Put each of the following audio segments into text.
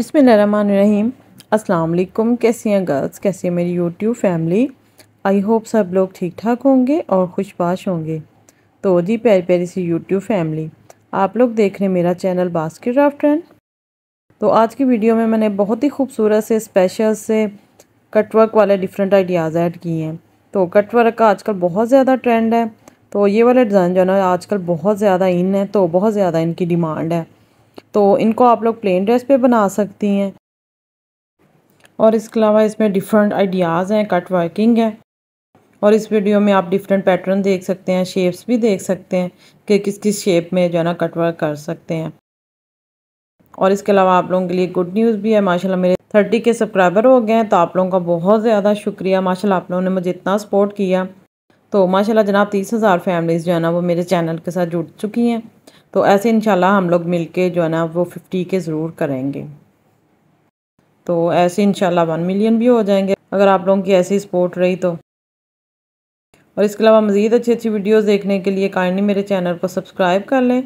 बिसमीम असलकुम कैसी हैं गर्ल्स कैसी है मेरी यूट्यूब फैमिली आई होप सब लोग ठीक ठाक होंगे और खुशबाश होंगे तो जी प्यारी प्यारी सी यूट्यूब फैमिली आप लोग देख रहे हैं मेरा चैनल बास्केट ऑफ ट्रेंड तो आज की वीडियो में मैंने बहुत ही खूबसूरत से स्पेशल से कटवर्क वाले डिफरेंट आइडियाज़ ऐड किए हैं तो कटवर्क का आजकल बहुत ज़्यादा ट्रेंड है तो ये वाले डिज़ाइन जो है ना आजकल बहुत ज़्यादा इन है तो बहुत ज़्यादा इनकी डिमांड है तो इनको आप लोग प्लेन ड्रेस पे बना सकती हैं और इसके अलावा इसमें डिफरेंट आइडियाज़ हैं कट वर्किंग है और इस वीडियो में आप डिफरेंट पैटर्न देख सकते हैं शेप्स भी देख सकते हैं कि किस किस शेप में जो है ना कट वर्क कर सकते हैं और इसके अलावा आप लोगों के लिए गुड न्यूज़ भी है माशाल्लाह मेरे थर्टी के सब्सक्राइबर हो गए हैं तो आप लोगों का बहुत ज़्यादा शुक्रिया माशाल्लाह आप लोगों ने मुझे इतना सपोर्ट किया तो माशाल्लाह जनाब तीस हज़ार फैमिलीज़ जो है ना वो मेरे चैनल के साथ जुड़ चुकी हैं तो ऐसे इंशाल्लाह हम लोग मिलके जो है ना वो फिफ्टी के ज़रूर करेंगे तो ऐसे इंशाल्लाह वन मिलियन भी हो जाएंगे अगर आप लोगों की ऐसी सपोर्ट रही तो और इसके अलावा मज़ीद अच्छी अच्छी वीडियोज़ देखने के लिए काइंडली मेरे चैनल को सब्सक्राइब कर लें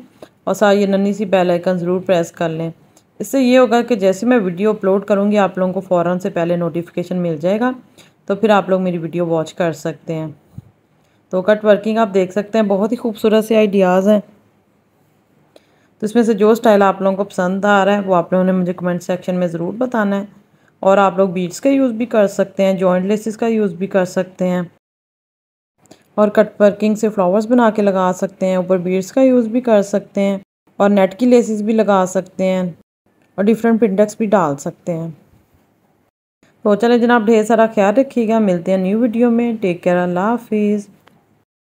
और साथ ये नन्ही सी बेल आइकन ज़रूर प्रेस कर लें इससे ये होगा कि जैसे मैं वीडियो अपलोड करूँगी आप लोगों को फ़ौर से पहले नोटिफिकेशन मिल जाएगा तो फिर आप लोग मेरी वीडियो वॉच कर सकते हैं तो कट वर्किंग आप देख सकते हैं बहुत ही खूबसूरत से आइडियाज़ हैं तो इसमें से जो स्टाइल आप लोगों को पसंद आ रहा है वो आप लोगों ने मुझे कमेंट सेक्शन में ज़रूर बताना है और आप लोग बीट्स का यूज़ भी कर सकते हैं जॉइंट लेसिस का यूज़ भी कर सकते हैं और कट वर्किंग से फ्लावर्स बना के लगा सकते हैं ऊपर बीड्स का यूज़ भी कर सकते हैं और नेट की लेसिस भी लगा सकते हैं और डिफरेंट पिंडक्स भी डाल सकते हैं तो चले जनाब ढेर सारा ख्याल रखिएगा मिलते हैं न्यू वीडियो में टेक केयर अल्लाह हाफिज़